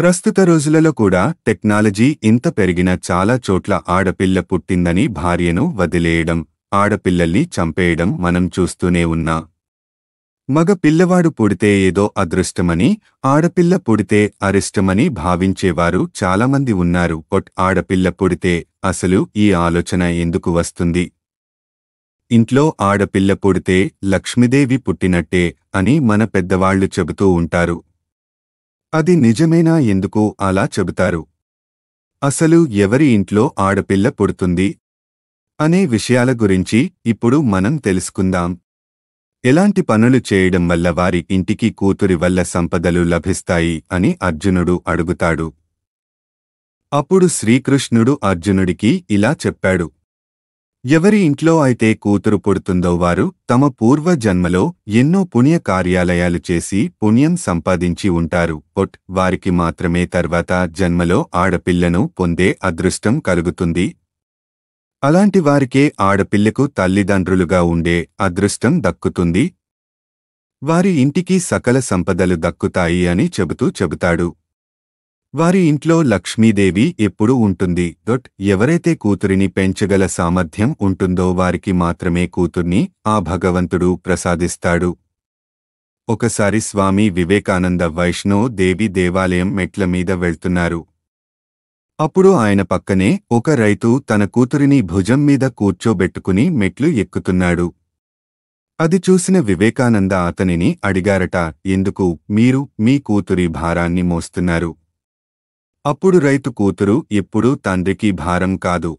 ప్రస్తుత రోజులలో కూడా టెక్నాలజీ ఇంత పెరిగిన చాలా చోట్ల ఆడపిల్ల పుట్టిందని భార్యను వదిలేయడం ఆడపిల్లల్ని చంపేయడం మనం చూస్తూనే ఉన్నా మగ పిల్లవాడు పుడితే ఏదో అదృష్టమని ఆడపిల్ల పుడితే అరిష్టమని భావించేవారు చాలామంది ఉన్నారు బట్ ఆడపిల్ల పుడితే అసలు ఈ ఆలోచన ఎందుకు వస్తుంది ఇంట్లో ఆడపిల్ల పుడితే లక్ష్మీదేవి పుట్టినట్టే అని మన పెద్దవాళ్లు చెబుతూ ఉంటారు అది నిజమేనా ఎందుకు అలా చెబుతారు అసలు ఎవరి ఇంట్లో ఆడపిల్ల పుడుతుంది అనే విషయాల గురించి ఇప్పుడు మనం తెలుసుకుందాం ఎలాంటి పనులు చేయడం వల్ల వారి ఇంటికి కూతురి వల్ల సంపదలు లభిస్తాయి అని అర్జునుడు అడుగుతాడు అప్పుడు శ్రీకృష్ణుడు అర్జునుడికి ఇలా చెప్పాడు ఎవరి ఇంట్లో అయితే కూతురు పుడుతుందో వారు తమ పూర్వ జన్మలో ఎన్నో పుణ్య కార్యాలయాలు చేసి పుణ్యం సంపాదించి ఉంటారు ఒట్ వారికి మాత్రమే తర్వాత జన్మలో ఆడపిల్లను పొందే అదృష్టం కలుగుతుంది అలాంటి వారికే ఆడపిల్లకు తల్లిదండ్రులుగా ఉండే అదృష్టం దక్కుతుంది వారి ఇంటికి సకల సంపదలు దక్కుతాయి అని చెబుతూ చెబుతాడు వారి ఇంట్లో లక్ష్మీదేవి ఎప్పుడూ ఉంటుంది దొట్ ఎవరైతే కూతురిని పెంచగల సామర్థ్యం ఉంటుందో వారికి మాత్రమే కూతుర్ని ఆ భగవంతుడు ప్రసాదిస్తాడు ఒకసారి స్వామి వివేకానంద వైష్ణో దేవి దేవాలయం మెట్ల మీద వెళ్తున్నారు అప్పుడు ఆయన పక్కనే ఒక రైతు తన కూతురిని భుజం మీద కూర్చోబెట్టుకుని మెట్లు ఎక్కుతున్నాడు అది చూసిన వివేకానంద అతనిని అడిగారట ఎందుకు మీరు మీ కూతురి భారాన్ని మోస్తున్నారు అప్పుడు రైతు కూతురు ఎప్పుడూ తండ్రికి భారం కాదు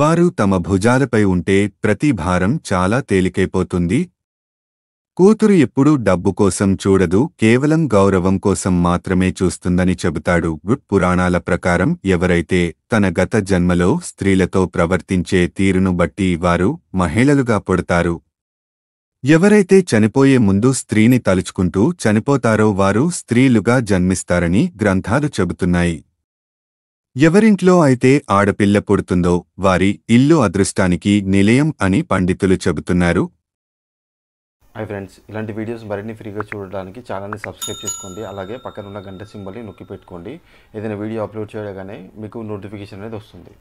వారు తమ భుజాలపై ఉంటే ప్రతి భారం చాలా తేలికైపోతుంది కూతురు ఎప్పుడూ డబ్బు కోసం చూడదు కేవలం గౌరవం కోసం మాత్రమే చూస్తుందని చెబుతాడు గుడ్ పురాణాల ప్రకారం ఎవరైతే తన గత జన్మలో స్త్రీలతో ప్రవర్తించే తీరును బట్టి వారు మహిళలుగా పుడతారు ఎవరైతే చనిపోయే ముందు స్త్రీని తలుచుకుంటూ చనిపోతారో వారు స్త్రీలుగా జన్మిస్తారని గ్రంథాలు చెబుతున్నాయి ఎవరింట్లో అయితే ఆడపిల్ల పుడుతుందో వారి ఇల్లు అదృష్టానికి నిలయం అని పండితులు చెబుతున్నారు హాయ్ ఫ్రెండ్స్ ఇలాంటి వీడియోస్ మరిన్ని ఫ్రీగా చూడడానికి ఛానల్ని సబ్స్క్రైబ్ చేసుకోండి అలాగే పక్కన ఉన్న గంట సింబల్ని నొక్కి పెట్టుకోండి ఏదైనా వీడియో అప్లోడ్ చేయగానే మీకు నోటిఫికేషన్ అనేది వస్తుంది